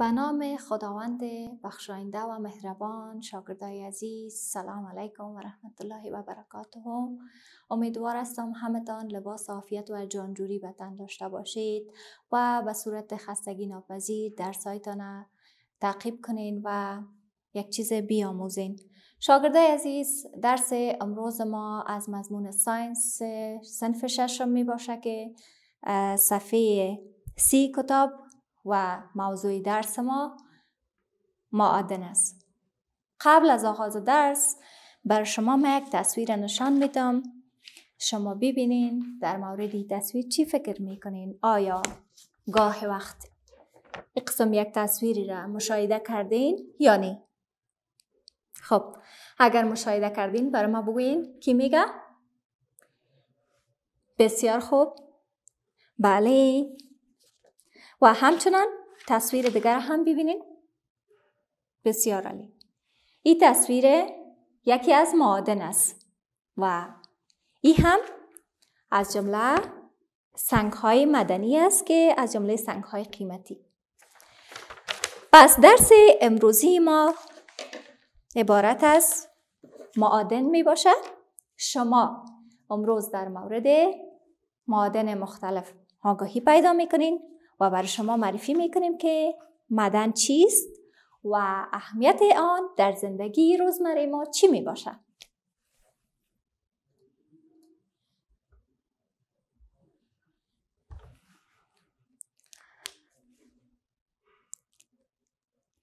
به نام خداوند بخشاینده و مهربان شاگردای عزیز سلام علیکم و رحمت الله و برکاته امیدوار هستم همتان لباس عافیت و جانجوری به داشته باشید و به صورت خستگی ناپذیر سایتان تعقیب کنین و یک چیز بیاموزین شاگردای عزیز درس امروز ما از مضمون ساینس صنف ششم می باشه که صفحه سی کتاب و موضوع درس ما معادن است قبل از آغاز درس بر شما من یک تصویر نشان میدم شما ببینین در مورد تصویر چی فکر میکنین آیا گاه وقت اقسم یک تصویری را مشاهده کردین یا نه خب اگر مشاهده کردین برای ما بگوین کی میگه بسیار خوب بله و همچنان تصویر دیگر هم ببینید بسیار عالی این تصویر یکی از معادن است و این هم از جمله سنگ های مدنی است که از جمله سنگ های قیمتی پس درس امروزی ما عبارت از معادن می باشد شما امروز در مورد معادن مختلف آگاهی پیدا می کنین و برای شما معرفی میکنیم که مدن چیست و اهمیت آن در زندگی روزمره ما چی می باشد.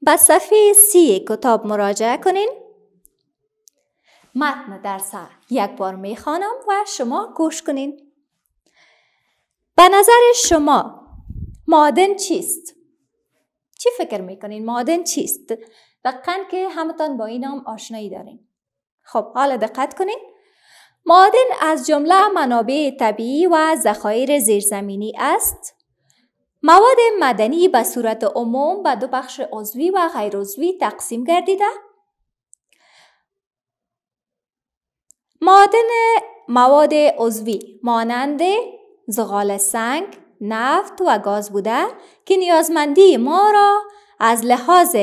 به صفحه سی کتاب مراجعه کنین متن درس یک بار میخوانم و شما گوش کنین به نظر شما مادن چیست؟ چی فکر میکنین؟ مادن چیست؟ دقیقا که همتان با این نام آشنایی دارین خب حالا دقت کنین مادن از جمله منابع طبیعی و ذخایر زیرزمینی است مواد مدنی به صورت عموم به دو بخش عضوی و غیر عضوی تقسیم گردیده مادن مواد عضوی مانند زغال سنگ نفت و گاز بوده که نیازمندی ما را از لحاظ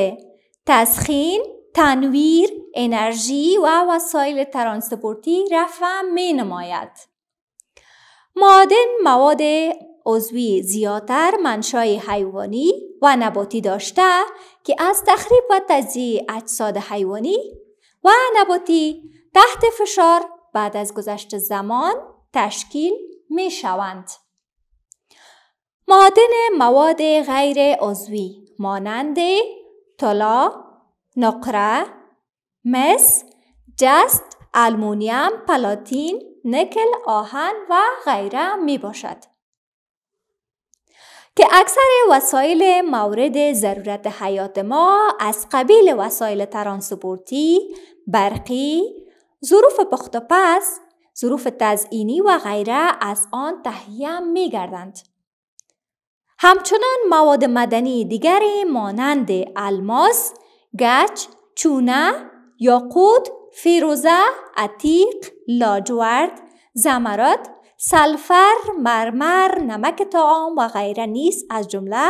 تسخین، تنویر، انرژی و وسایل ترانسپورتی رفع می نماید. معادن مواد عضوی زیادتر منشای حیوانی و نباتی داشته که از تخریب و تجزیه اجساد حیوانی و نباتی تحت فشار بعد از گذشت زمان تشکیل می شوند. معادن مواد غیر عضوی مانند طلا، نقره، مس، جست، المونیم، پلاتین، نکل، آهن و غیره می باشد. که اکثر وسایل مورد ضرورت حیات ما از قبیل وسایل ترانسپورتی، برقی، ظروف پخت و پس، ظروف تزئینی و غیره از آن تهیه می گردند. همچنان مواد مدنی دیگری مانند الماس، گچ، چونه، یاقوت، فیروزه، عتیق، لاجورد، زمرد، سلفر، مرمر، نمک طعام و غیره نیز از جمله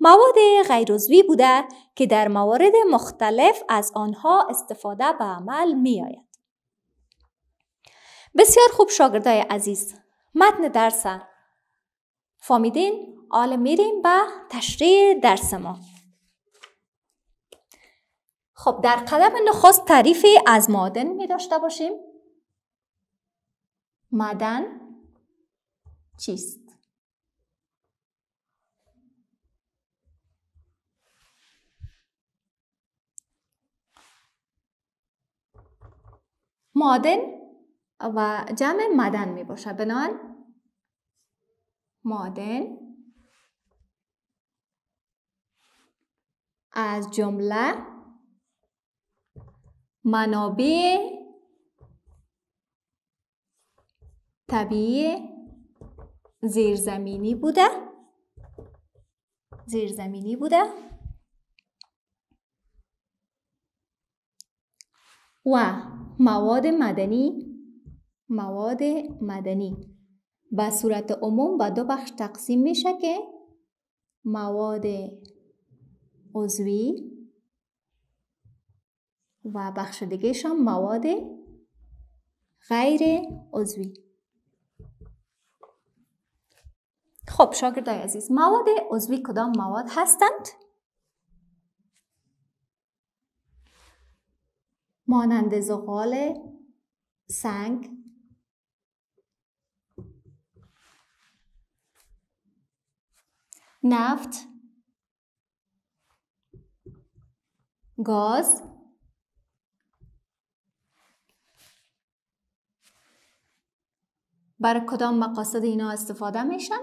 مواد غیرعضوی بوده که در موارد مختلف از آنها استفاده به عمل می آید. بسیار خوب شاگردای عزیز متن درس فامیدین حالا میریم به تشریح درس ما خب در قدم نخست تعریفی از مادن می داشته باشیم مدن چیست مادن و جمع مدن می باشه بنان مادن از جمله منابع طبیعی زیرزمینی بوده زیرزمینی بوده و مواد مدنی مواد مدنی به صورت عموم به دو بخش تقسیم میشه که مواد عضوی و شان مواد غیر عضوی خب شاگردای عزیز مواد عضوی کدام مواد هستند؟ مانند زغال سنگ نفت گاز برای کدام مقاصد اینا استفاده میشن؟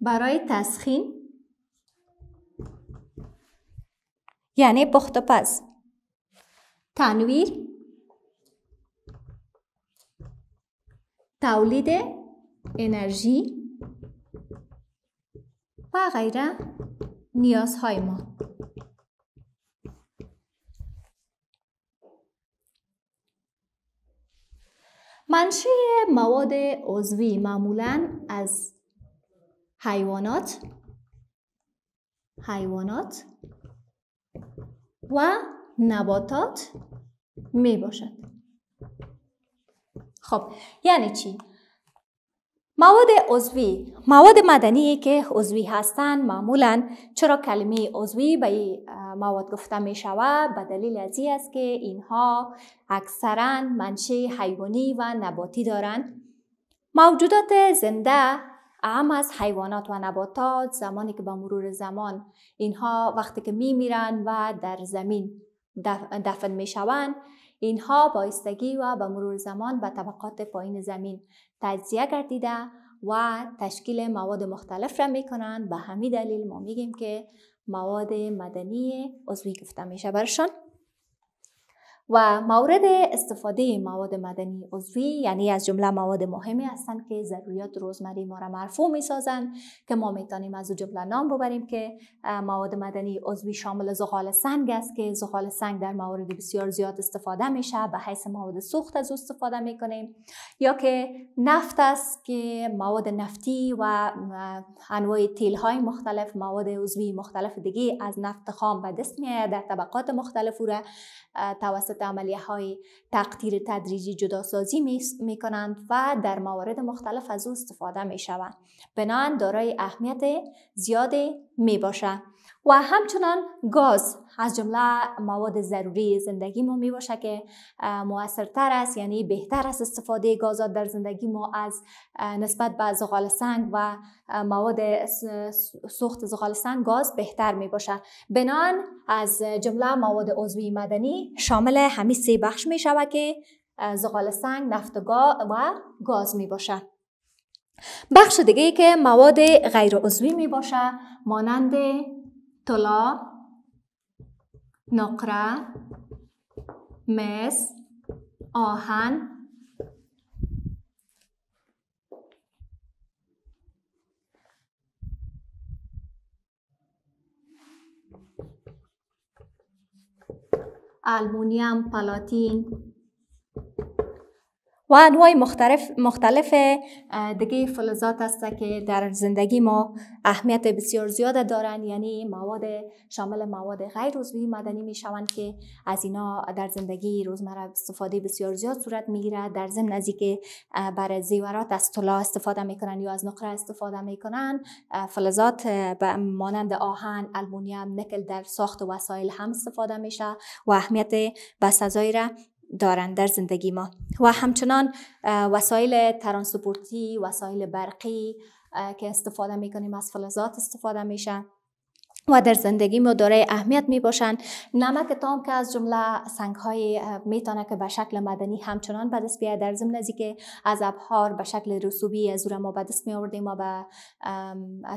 برای تسخین یعنی پخت پز تنویر تولید انرژی و غیره های ما منشه مواد عضوی معمولا از حیوانات حیوانات و نباتات می باشد خب یعنی چی؟ مواد عضوی مواد مدنی که عضوی هستند معمولا چرا کلمه عضوی به مواد گفته می شود به دلیل از است که اینها اکثرا منشه حیوانی و نباتی دارند موجودات زنده اهم از حیوانات و نباتات زمانی که با مرور زمان اینها وقتی که می میرن و در زمین دفن می شوند اینها با استگی و به مرور زمان به طبقات پایین زمین تجزیه گردیده و تشکیل مواد مختلف را کنند. به همین دلیل ما میگیم که مواد مدنی عضوی گفته میشه برشان و مورد استفاده مواد مدنی عضوی یعنی از جمله مواد مهمی هستند که ضروریات روزمره ما را مرفوع می سازند که ما میتونیم از جمله نام ببریم که مواد مدنی عضوی شامل زغال سنگ است که زغال سنگ در موارد بسیار زیاد استفاده میشه به حیث مواد سوخت از او استفاده میکنیم یا که نفت است که مواد نفتی و انواع تیل های مختلف مواد عضوی مختلف دیگه از نفت خام به دست در طبقات مختلف او توسط عملیه های تقدیر تدریجی جداسازی می کنند و در موارد مختلف از او استفاده می شوند بنابراین دارای اهمیت زیاد می باشد و همچنان گاز از جمله مواد ضروری زندگی ما می باشه که موثرتر است یعنی بهتر است استفاده گازات در زندگی ما از نسبت به زغال سنگ و مواد سوخت زغال سنگ گاز بهتر می باشه بنان از جمله مواد عضوی مدنی شامل همین سه بخش می شود که زغال سنگ نفت و گاز می باشد بخش دیگه که مواد غیر عضوی می باشه مانند طلا نقره مس آهن المونیم، پلاتین و انواع مختلف, مختلف دیگه فلزات هست که در زندگی ما اهمیت بسیار زیاد دارن یعنی مواد شامل مواد غیر عضوی مدنی می شوند که از اینا در زندگی روزمره استفاده بسیار زیاد صورت می گیرد در ضمن از که برای زیورات از طلا استفاده می یا از نقره استفاده می کنن فلزات مانند آهن، المونیم، نکل در ساخت وسایل هم استفاده میشه و اهمیت بسزایی را دارند در زندگی ما و همچنان وسایل ترانسپورتی وسایل برقی که استفاده میکنیم از فلزات استفاده میشه و در زندگی ما دارای اهمیت می باشند نمک تام که از جمله سنگ های می که به شکل مدنی همچنان به دست بیاید در ضمن که از ابهار به شکل رسوبی از را ما به دست می آوردیم و به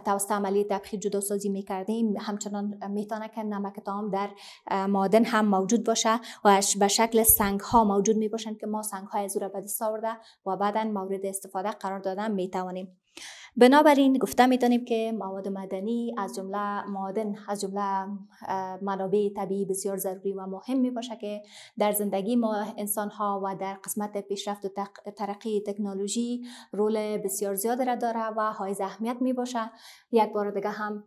توسط عملی تبخیر جدا سازی می کردیم همچنان می که نمک تام در مادن هم موجود باشه و به شکل سنگ ها موجود می باشند که ما سنگ های از را به دست آورده و بعدا مورد استفاده قرار دادن می توانیم بنابراین گفته میتونیم که مواد مدنی از جمله معادن از جمله منابع طبیعی بسیار ضروری و مهم می باشه که در زندگی ما انسان ها و در قسمت پیشرفت و ترقی تکنولوژی رول بسیار زیاد را داره و های اهمیت می باشه یک بار دیگه هم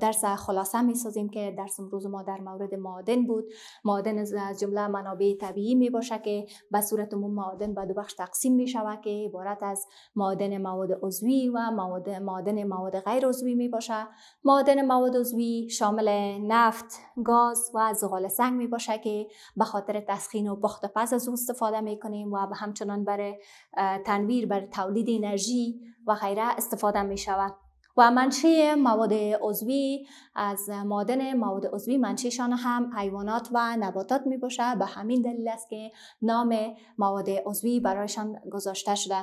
درس خلاصه می سازیم که درس امروز ما در مورد معادن بود معادن از جمله منابع طبیعی می باشه که به صورت عموم معادن به دو بخش تقسیم می شود که عبارت از معادن مواد عضوی و مواد معادن مواد غیر عضوی می باشه معادن مواد عضوی شامل نفت گاز و زغال سنگ می باشه که به خاطر تسخین و پخت پس از اون استفاده می کنیم و به همچنان برای تنویر بر تولید انرژی و غیره استفاده می شود و منشی مواد عضوی از مادن مواد عضوی منشیشان هم حیوانات و نباتات می باشه به همین دلیل است که نام مواد عضوی برایشان گذاشته شده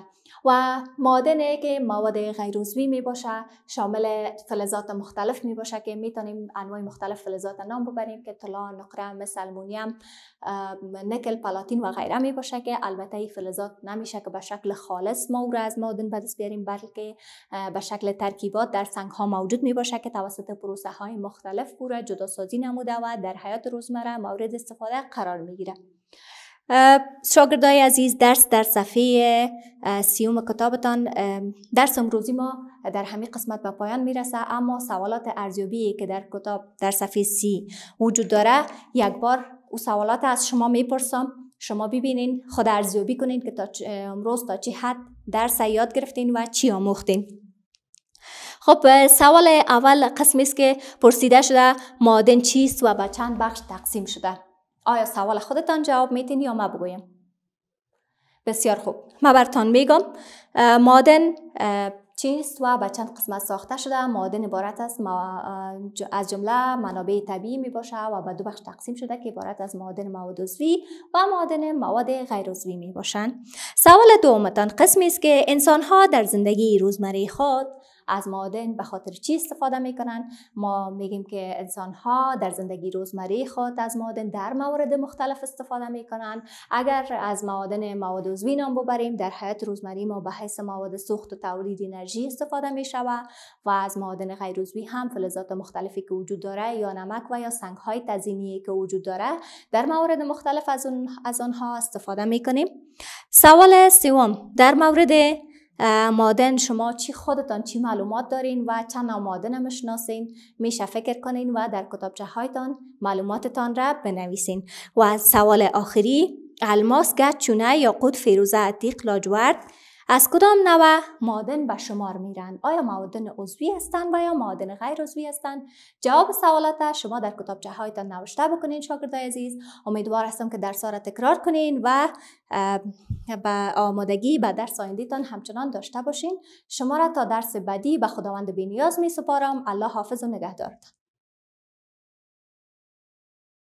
و مادن که مواد غیر عضوی می باشه شامل فلزات مختلف می باشه که می تانیم انواع مختلف فلزات نام ببریم که طلا، نقره، مس، المونیم، نکل، پلاتین و غیره می باشه که البته این فلزات نمیشه که به شکل خالص ما را از مادن بدست بیاریم بلکه به شکل ترکیبات مواد در سنگ ها موجود می باشد که توسط پروسه های مختلف پوره جدا جداسازی نموده و در حیات روزمره مورد استفاده قرار می گیره شاگردای عزیز درس در صفحه سیوم کتابتان درس امروزی ما در همین قسمت به پایان میرسه اما سوالات ارزیابی که در کتاب در صفحه سی وجود داره یک بار او سوالات از شما میپرسم شما ببینین خود ارزیابی کنین که تا امروز تا چه حد درس یاد گرفتین و چی آموختین خب سوال اول قسمی است که پرسیده شده مادن چیست و به چند بخش تقسیم شده آیا سوال خودتان جواب میدین یا ما بگویم بسیار خوب ما برتان میگم مادن چیست و به چند قسمت ساخته شده مادن عبارت از از جمله منابع طبیعی می باشه و به دو بخش تقسیم شده که عبارت از مادن مواد عضوی و مادن مواد غیر عضوی می باشند سوال دومتان قسمی است که انسان ها در زندگی روزمره خود از معادن به خاطر چی استفاده میکنن ما میگیم که انسان ها در زندگی روزمره خود از معادن در موارد مختلف استفاده میکنن اگر از معادن مواد عضوی نام ببریم در حیات روزمره ما به حیث مواد سوخت و تولید انرژی استفاده می شود و از معادن غیر عضوی هم فلزات مختلفی که وجود داره یا نمک و یا سنگ های تزینی که وجود داره در موارد مختلف از, از آنها استفاده میکنیم سوال سوم در مورد مادن شما چی خودتان چی معلومات دارین و چند نوع مادن مشناسین میشه فکر کنین و در کتابچه هایتان معلوماتتان را بنویسین و سوال آخری الماس گچونه چونه قد فیروزه عتیق لاجورد از کدام نوع مادن به شمار میرن؟ آیا مادن عضوی هستند و یا مادن غیر عضوی هستند جواب سوالات شما در کتابچه هایتان نوشته بکنین شاگردای عزیز امیدوار هستم که درس را تکرار کنین و به آمادگی به درس تان همچنان داشته باشین شما را تا درس بعدی به خداوند بینیاز می سپارم الله حافظ و نگهدارتان